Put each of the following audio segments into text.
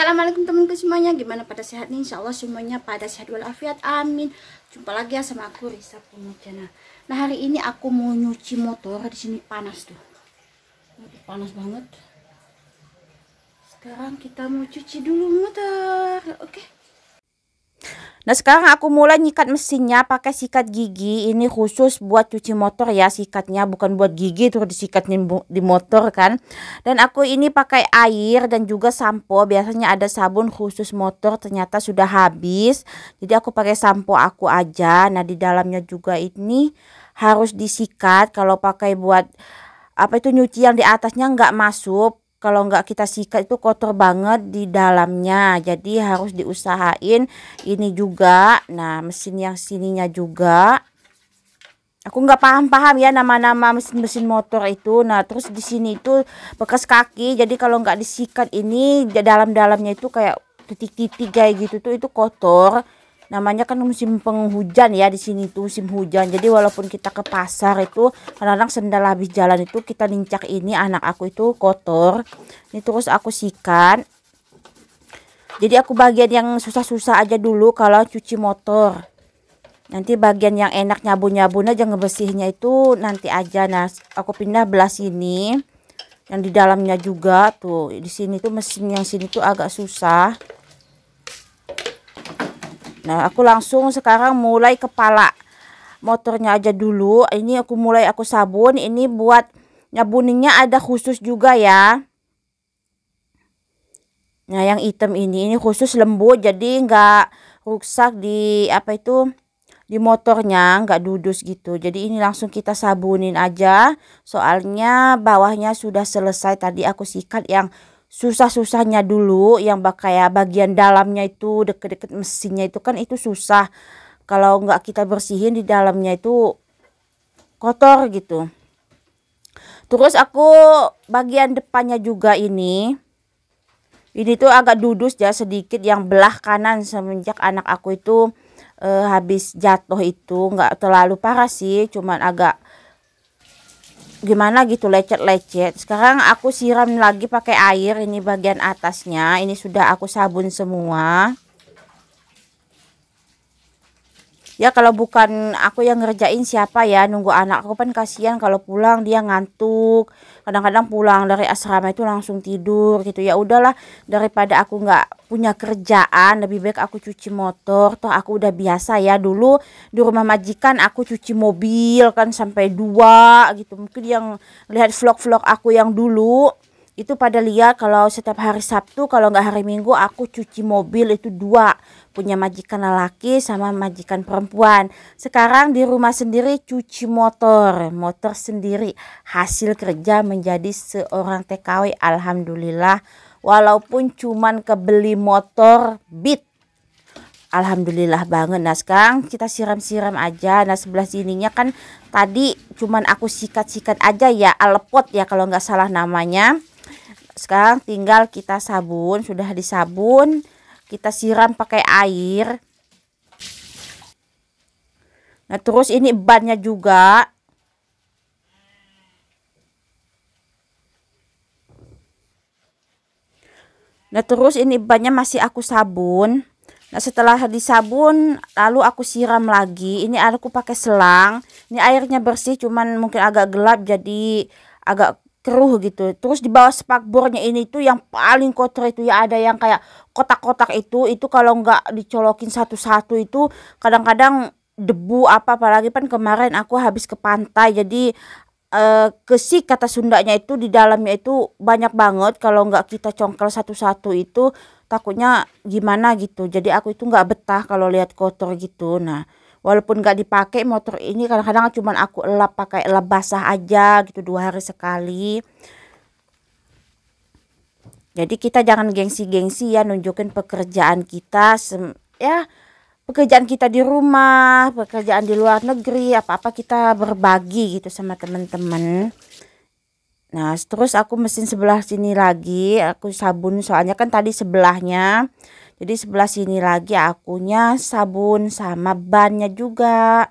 Assalamualaikum teman-teman semuanya Gimana pada sehat nih Insya Allah semuanya pada sehat walafiat Amin Jumpa lagi ya sama aku Risa Pumujana Nah hari ini aku mau nyuci motor di sini panas tuh Panas banget Sekarang kita mau cuci dulu motor Oke okay. Nah sekarang aku mulai nyikat mesinnya pakai sikat gigi ini khusus buat cuci motor ya sikatnya bukan buat gigi terus disikatnya di motor kan dan aku ini pakai air dan juga sampo biasanya ada sabun khusus motor ternyata sudah habis jadi aku pakai sampo aku aja nah di dalamnya juga ini harus disikat kalau pakai buat apa itu nyuci yang di atasnya nggak masuk kalau nggak kita sikat itu kotor banget di dalamnya jadi harus diusahain ini juga nah mesin yang sininya juga aku nggak paham-paham ya nama-nama mesin-mesin motor itu nah terus di sini itu bekas kaki jadi kalau nggak disikat ini dalam-dalamnya itu kayak titik-titik kayak gitu tuh itu kotor namanya kan musim penghujan ya di sini tuh musim hujan jadi walaupun kita ke pasar itu kadang-kadang sendal habis jalan itu kita nincak ini anak aku itu kotor ini terus aku sikat jadi aku bagian yang susah-susah aja dulu kalau cuci motor nanti bagian yang enak nyabu-nyabu aja ngebersihnya itu nanti aja nah aku pindah belas ini yang di dalamnya juga tuh di sini tuh mesin yang sini tuh agak susah Nah, aku langsung sekarang mulai kepala motornya aja dulu. Ini aku mulai aku sabun. Ini buat nyabuninnya ada khusus juga ya. Nah, yang hitam ini ini khusus lembut jadi nggak rusak di apa itu di motornya nggak dudus gitu jadi ini langsung kita sabunin aja soalnya bawahnya sudah selesai tadi aku sikat yang susah-susahnya dulu yang kayak bagian dalamnya itu deket-deket mesinnya itu kan itu susah kalau nggak kita bersihin di dalamnya itu kotor gitu terus aku bagian depannya juga ini ini tuh agak dudus ya sedikit yang belah kanan semenjak anak aku itu eh, habis jatuh itu nggak terlalu parah sih cuman agak gimana gitu lecet-lecet sekarang aku siram lagi pakai air ini bagian atasnya ini sudah aku sabun semua ya kalau bukan aku yang ngerjain siapa ya nunggu anak aku kan kasihan kalau pulang dia ngantuk kadang-kadang pulang dari asrama itu langsung tidur gitu ya udahlah daripada aku nggak punya kerjaan lebih baik aku cuci motor toh aku udah biasa ya dulu di rumah majikan aku cuci mobil kan sampai dua gitu mungkin yang lihat vlog-vlog aku yang dulu itu pada lihat kalau setiap hari Sabtu kalau nggak hari Minggu aku cuci mobil itu dua punya majikan lelaki sama majikan perempuan sekarang di rumah sendiri cuci motor motor sendiri hasil kerja menjadi seorang TKW Alhamdulillah walaupun cuman kebeli motor beat Alhamdulillah banget. Nah sekarang kita siram-siram aja. Nah sebelah sininya kan tadi cuman aku sikat-sikat aja ya. Alepot ya kalau nggak salah namanya sekarang tinggal kita sabun sudah disabun kita siram pakai air nah terus ini bannya juga nah terus ini bannya masih aku sabun nah setelah disabun lalu aku siram lagi ini aku pakai selang ini airnya bersih cuman mungkin agak gelap jadi agak keruh gitu. Terus di bawah spakbornya ini tuh yang paling kotor itu ya ada yang kayak kotak-kotak itu itu kalau nggak dicolokin satu-satu itu kadang-kadang debu apa apalagi kan kemarin aku habis ke pantai jadi Uh, eh, kesik kata Sundanya itu di dalamnya itu banyak banget kalau nggak kita congkel satu-satu itu takutnya gimana gitu jadi aku itu nggak betah kalau lihat kotor gitu nah walaupun gak dipakai motor ini kadang-kadang cuman aku lap pakai lap basah aja gitu dua hari sekali jadi kita jangan gengsi-gengsi ya nunjukin pekerjaan kita ya pekerjaan kita di rumah pekerjaan di luar negeri apa-apa kita berbagi gitu sama teman-teman nah terus aku mesin sebelah sini lagi aku sabun soalnya kan tadi sebelahnya jadi sebelah sini lagi akunya sabun sama bannya juga.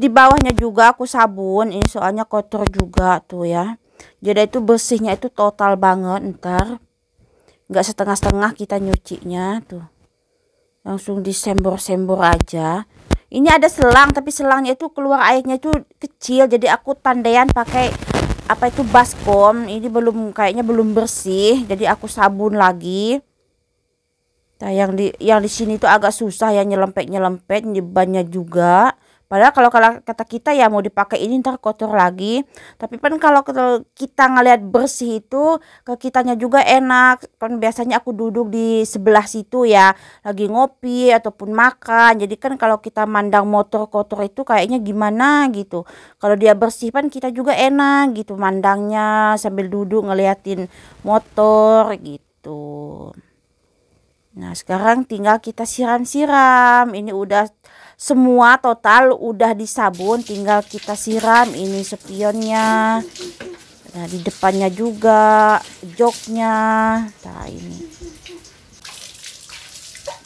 di bawahnya juga aku sabun ini soalnya kotor juga tuh ya jadi itu bersihnya itu total banget ntar nggak setengah-setengah kita nyucinya tuh langsung disembor-sembor aja ini ada selang tapi selangnya itu keluar airnya itu kecil jadi aku tandaian pakai apa itu baskom ini belum kayaknya belum bersih jadi aku sabun lagi nah yang di yang di sini itu agak susah ya nyelempet nyelempet banyak juga Padahal kalau kata kita ya mau dipakai ini ntar kotor lagi. Tapi kan kalau kita ngelihat bersih itu ke kitanya juga enak. Kan biasanya aku duduk di sebelah situ ya lagi ngopi ataupun makan. Jadi kan kalau kita mandang motor kotor itu kayaknya gimana gitu. Kalau dia bersih kan kita juga enak gitu mandangnya sambil duduk ngeliatin motor gitu. Nah sekarang tinggal kita siram-siram. Ini udah semua total udah disabun tinggal kita siram ini spionnya nah di depannya juga joknya nah ini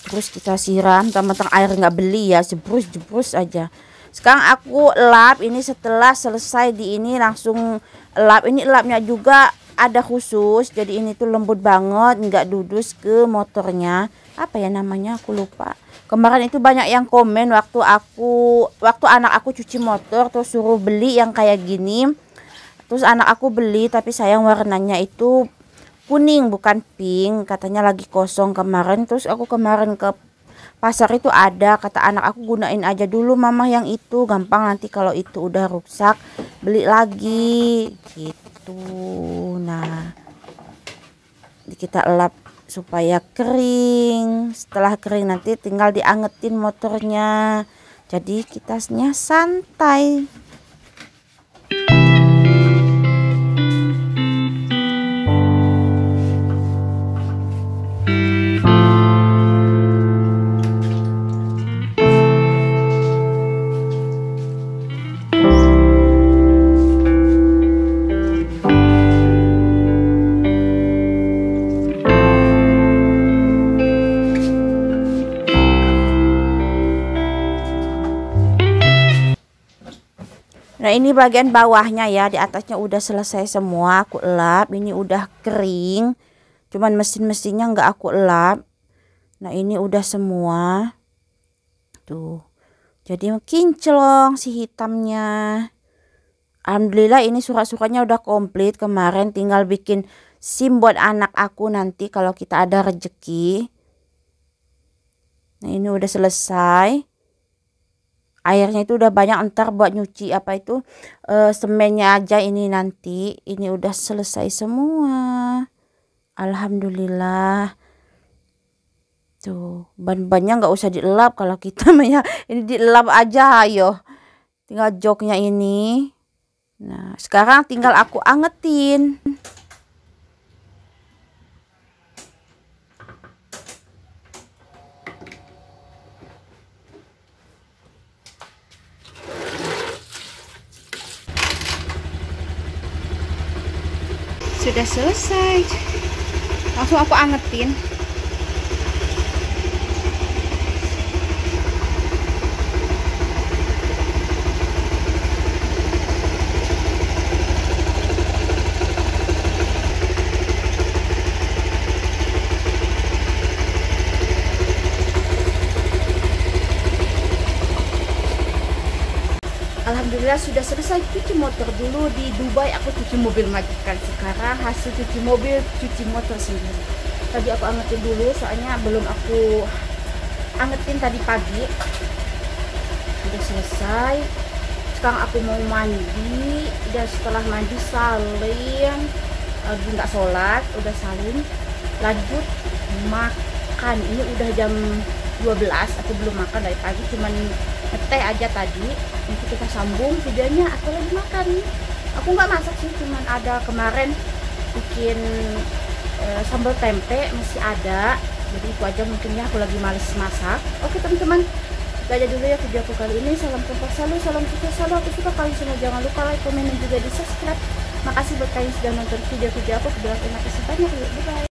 terus kita siram teman-teman air nggak beli ya jebrus jebrus aja sekarang aku lap ini setelah selesai di ini langsung lap ini lapnya juga ada khusus jadi ini tuh lembut banget nggak dudus ke motornya apa ya namanya aku lupa kemarin itu banyak yang komen waktu aku waktu anak aku cuci motor terus suruh beli yang kayak gini terus anak aku beli tapi sayang warnanya itu kuning bukan pink katanya lagi kosong kemarin terus aku kemarin ke pasar itu ada kata anak aku gunain aja dulu mama yang itu gampang nanti kalau itu udah rusak beli lagi gitu nah kita lap supaya kering setelah kering nanti tinggal diangetin motornya jadi kitasnya santai Nah ini bagian bawahnya ya di atasnya udah selesai semua aku lap ini udah kering cuman mesin-mesinnya nggak aku lap nah ini udah semua tuh jadi kinclong si hitamnya Alhamdulillah ini surat-suratnya udah komplit kemarin tinggal bikin SIM buat anak aku nanti kalau kita ada rejeki nah ini udah selesai airnya itu udah banyak ntar buat nyuci apa itu e, semennya aja ini nanti ini udah selesai semua Alhamdulillah tuh ban-bannya nggak usah dielap kalau kita ya ini dielap aja ayo tinggal joknya ini nah sekarang tinggal aku angetin sudah selesai langsung aku angetin Alhamdulillah sudah selesai cuci motor dulu di Dubai aku cuci mobil majikan sekarang hasil cuci mobil cuci motor sendiri tadi aku angetin dulu soalnya belum aku angetin tadi pagi sudah selesai sekarang aku mau mandi dan setelah mandi salin lagi nggak sholat udah salin lanjut makan ini udah jam 12 aku belum makan dari pagi cuman teh aja tadi nanti kita sambung videonya aku lagi makan aku nggak masak sih cuman ada kemarin bikin e, sambal tempe masih ada jadi itu aja mungkinnya aku lagi males masak oke teman-teman itu aja dulu ya video aku kali ini salam kompas selalu salam sukses selalu aku suka kalian semua jangan lupa like komen dan juga di subscribe makasih buat kalian sudah nonton video-video aku kebetulan terima kasih banyak bye bye